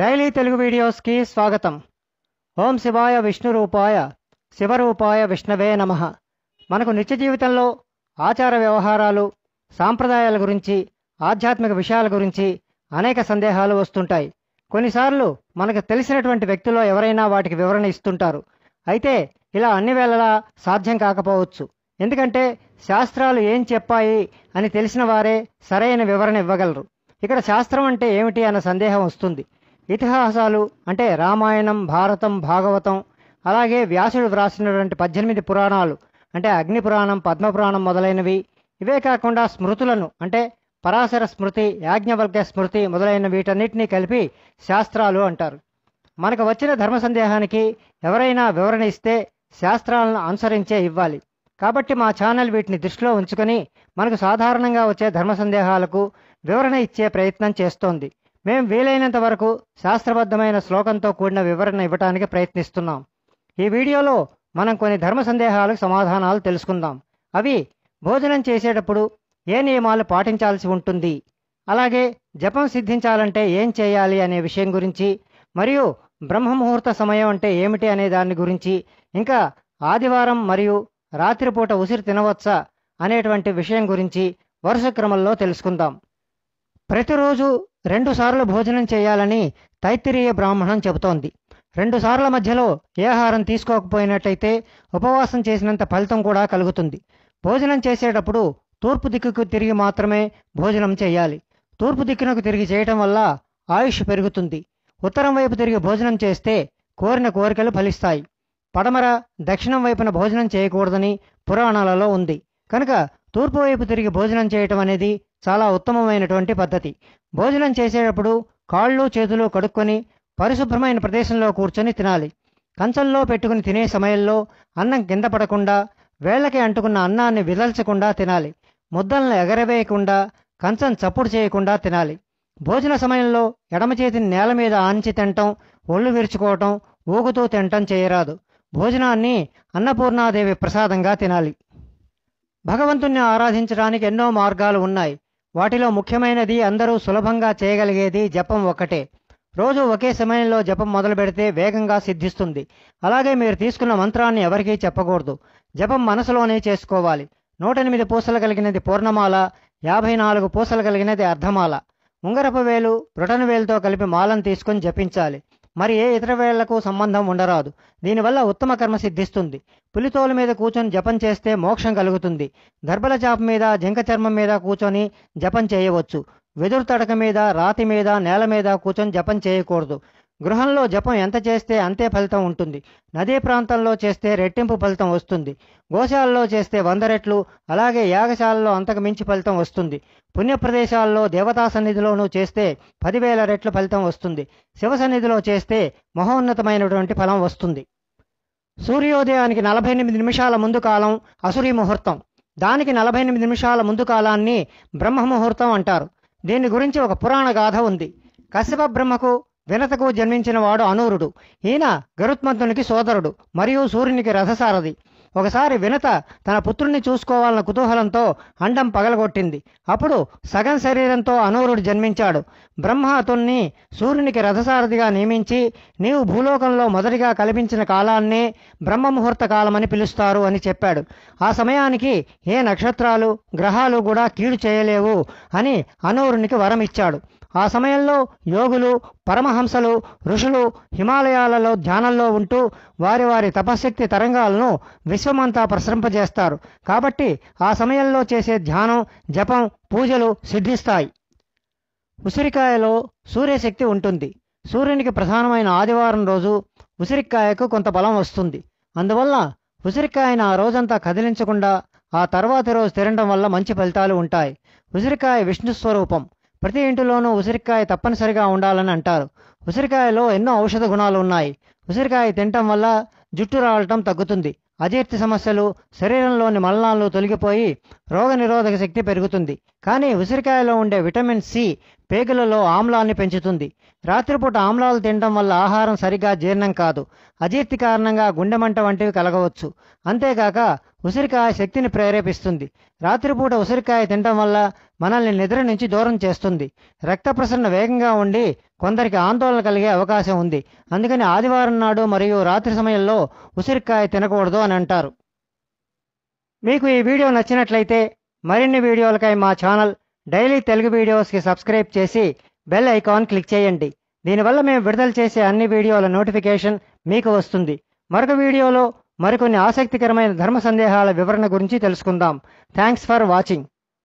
daily Telugu వీడియోస్కి స్వాగతం ఓం శివాయ విష్ణు రూపాయ శివరూపాయ విష్ణవే నమ మనకు నిత్య జీవితంలో ఆచార వ్యవహారాలు సాంప్రదాయాల గురించి ఆధ్యాత్మిక విషయాల గురించి అనేక సందేహాలు వస్తుంటాయి కొన్నిసార్లు మనకు తెలిసినటువంటి వ్యక్తుల్లో ఎవరైనా వాటికి వివరణ ఇస్తుంటారు అయితే ఇలా అన్ని వేళలా సాధ్యం కాకపోవచ్చు ఎందుకంటే శాస్త్రాలు ఏం చెప్పాయి అని తెలిసిన వారే సరైన వివరణ ఇవ్వగలరు ఇక్కడ శాస్త్రం అంటే ఏమిటి అన్న సందేహం వస్తుంది ఇతిహాసాలు అంటే రామాయణం భారతం భాగవతం అలాగే వ్యాసుడు వ్రాసినటువంటి పద్దెనిమిది పురాణాలు అంటే అగ్ని పురాణం పద్మపురాణం మొదలైనవి ఇవే కాకుండా స్మృతులను అంటే పరాశర స్మృతి యాజ్ఞవల్క్య స్మృతి మొదలైన వీటన్నిటినీ కలిపి శాస్త్రాలు అంటారు మనకు వచ్చిన ధర్మ సందేహానికి ఎవరైనా వివరణ ఇస్తే శాస్త్రాలను అనుసరించే ఇవ్వాలి కాబట్టి మా ఛానల్ వీటిని దృష్టిలో ఉంచుకొని మనకు సాధారణంగా వచ్చే ధర్మ సందేహాలకు వివరణ ఇచ్చే ప్రయత్నం చేస్తోంది మేం వీలైనంత వరకు శాస్త్రబద్ధమైన శ్లోకంతో కూడిన వివరణ ఇవ్వటానికి ప్రయత్నిస్తున్నాం ఈ వీడియోలో మనం కొన్ని ధర్మ సందేహాలకు సమాధానాలు తెలుసుకుందాం అవి భోజనం చేసేటప్పుడు ఏ నియమాలు పాటించాల్సి ఉంటుంది అలాగే జపం సిద్ధించాలంటే ఏం చేయాలి అనే విషయం గురించి మరియు బ్రహ్మముహూర్త సమయం అంటే ఏమిటి అనే దాని గురించి ఇంకా ఆదివారం మరియు రాత్రిపూట ఉసిరి తినవచ్చా అనేటువంటి విషయం గురించి వరుస క్రమంలో తెలుసుకుందాం ప్రతిరోజు రెండుసార్లు భోజనం చేయాలని తైత్తిరీయ బ్రాహ్మణం చెబుతోంది రెండుసార్ల మధ్యలో ఏ ఆహారం తీసుకోకపోయినట్టయితే ఉపవాసం చేసినంత ఫలితం కూడా కలుగుతుంది భోజనం చేసేటప్పుడు తూర్పు దిక్కుకు తిరిగి మాత్రమే భోజనం చేయాలి తూర్పు దిక్కునకు తిరిగి చేయటం వల్ల ఆయుష్ పెరుగుతుంది ఉత్తరం వైపు తిరిగి భోజనం చేస్తే కోరిన కోరికలు ఫలిస్తాయి పడమర దక్షిణం వైపున భోజనం చేయకూడదని పురాణాలలో ఉంది కనుక తూర్పు వైపు తిరిగి భోజనం చేయటం అనేది చాలా ఉత్తమమైనటువంటి పద్ధతి భోజనం చేసేటప్పుడు కాళ్ళు చేతులు కడుక్కొని పరిశుభ్రమైన ప్రదేశంలో కూర్చొని తినాలి కంచంలో పెట్టుకుని తినే సమయంలో అన్నం కింద పడకుండా వేళ్లకి అంటుకున్న అన్నాన్ని విదల్చకుండా తినాలి ముద్దలను ఎగరవేయకుండా కంచం చప్పుడు చేయకుండా తినాలి భోజన సమయంలో ఎడమ చేతిని నేల మీద ఆంచి తినటం ఒళ్ళు విరుచుకోవటం ఊగుతూ తినటం చేయరాదు భోజనాన్ని అన్నపూర్ణాదేవి ప్రసాదంగా తినాలి భగవంతుణ్ణి ఆరాధించడానికి ఎన్నో మార్గాలు ఉన్నాయి వాటిలో ముఖ్యమైనది అందరూ సులభంగా చేయగలిగేది జపం ఒకటే రోజు ఒకే సమయంలో జపం మొదలు పెడితే వేగంగా సిద్ధిస్తుంది అలాగే మీరు తీసుకున్న మంత్రాన్ని ఎవరికీ చెప్పకూడదు జపం మనసులోనే చేసుకోవాలి నూటెనిమిది పూసలు కలిగినది పూర్ణమాల యాభై నాలుగు పూసలు కలిగినది అర్ధమాల ఉంగరపు వేలు రుటన్ వేలుతో కలిపి మాలను తీసుకుని జపించాలి మరి ఏ ఇతర వేళ్లకు సంబంధం ఉండరాదు దీనివల్ల ఉత్తమ కర్మ సిద్ధిస్తుంది పులితోల మీద కూర్చొని జపం చేస్తే మోక్షం కలుగుతుంది గర్భల చాప మీద జింక చర్మం మీద కూర్చొని జపం చేయవచ్చు వెదురు తడక మీద రాతి మీద నేల మీద కూర్చొని జపం చేయకూడదు గృహంలో జపం ఎంత చేస్తే అంతే ఫలితం ఉంటుంది నదీ ప్రాంతంలో చేస్తే రెట్టింపు ఫలితం వస్తుంది గోశాలలో చేస్తే వంద రెట్లు అలాగే యాగశాలలో అంతకు మించి ఫలితం వస్తుంది పుణ్యప్రదేశాల్లో దేవతా సన్నిధిలోనూ చేస్తే పదివేల రెట్ల ఫలితం వస్తుంది శివ సన్నిధిలో చేస్తే మహోన్నతమైనటువంటి ఫలం వస్తుంది సూర్యోదయానికి నలభై ఎనిమిది నిమిషాల ముందు కాలం అసురీ ముహూర్తం దానికి నలభై ఎనిమిది నిమిషాల ముందు కాలాన్ని బ్రహ్మ ముహూర్తం అంటారు దీని గురించి ఒక పురాణ గాథ ఉంది కశ్యప బ్రహ్మకు వినతకు జన్మించిన వాడు అనూరుడు ఈయన గరుత్మంతునికి సోదరుడు మరియు సూర్యునికి రథసారథి ఒకసారి వినత తన పుత్రుణ్ణి చూసుకోవాలన్న కుతూహలంతో అండం పగలగొట్టింది అప్పుడు సగం శరీరంతో అనూరుడు జన్మించాడు బ్రహ్మ అతుణ్ణి సూర్యునికి రథసారథిగా నియమించి నీవు భూలోకంలో మొదటిగా కల్పించిన బ్రహ్మ బ్రహ్మముహూర్త కాలమని పిలుస్తారు అని చెప్పాడు ఆ సమయానికి ఏ నక్షత్రాలు గ్రహాలు కూడా కీడు చేయలేవు అని అనూరునికి వరం ఇచ్చాడు ఆ సమయంలో యోగులు పరమహంసలు ఋషులు హిమాలయాలలో ధ్యానంలో ఉంటూ వారి వారి తపశక్తి తరంగాలను విశ్వమంతా ప్రసరింపజేస్తారు కాబట్టి ఆ సమయంలో చేసే ధ్యానం జపం పూజలు సిద్ధిస్తాయి ఉసిరికాయలో సూర్యశక్తి ఉంటుంది సూర్యునికి ప్రధానమైన ఆదివారం రోజు ఉసిరికాయకు కొంత బలం వస్తుంది అందువల్ల ఉసిరికాయను ఆ రోజంతా కదిలించకుండా ఆ తర్వాతి రోజు తిరగడం వల్ల మంచి ఫలితాలు ఉంటాయి ఉసిరికాయ విష్ణు స్వరూపం ప్రతి ఇంటిలోనూ ఉసిరికాయ తప్పనిసరిగా ఉండాలని అంటారు ఉసిరికాయలో ఎన్నో ఔషధ గుణాలు ఉన్నాయి ఉసిరికాయ తినటం వల్ల జుట్టు రావటం తగ్గుతుంది అజీర్తి సమస్యలు శరీరంలోని మలనాలు తొలగిపోయి రోగనిరోధక శక్తి పెరుగుతుంది కానీ ఉసిరికాయలో ఉండే విటమిన్ సి పేగులలో ఆమ్లాన్ని పెంచుతుంది రాత్రిపూట ఆమ్లాలు తినడం వల్ల ఆహారం సరిగా జీర్ణం కాదు అజీర్తి కారణంగా గుండెమంట వంటివి కలగవచ్చు అంతేకాక ఉసిరికాయ శక్తిని ప్రేరేపిస్తుంది రాత్రిపూట ఉసిరికాయ తినడం వల్ల మనల్ని నిద్ర నుంచి దూరం చేస్తుంది రక్త ప్రసరణ వేగంగా ఉండి కొందరికి ఆందోళన కలిగే అవకాశం ఉంది అందుకని ఆదివారం నాడు మరియు రాత్రి సమయంలో ఉసిరికాయ తినకూడదు అని అంటారు మీకు ఈ వీడియో నచ్చినట్లయితే మరిన్ని వీడియోలకై మా ఛానల్ డైలీ తెలుగు వీడియోస్కి సబ్స్క్రైబ్ చేసి బెల్ ఐకాన్ క్లిక్ చేయండి దీనివల్ల మేము విడుదల చేసే అన్ని వీడియోల నోటిఫికేషన్ మీకు వస్తుంది మరొక వీడియోలో మరికొన్ని ఆసక్తికరమైన ధర్మ సందేహాల వివరణ గురించి తెలుసుకుందాం థ్యాంక్స్ ఫర్ వాచింగ్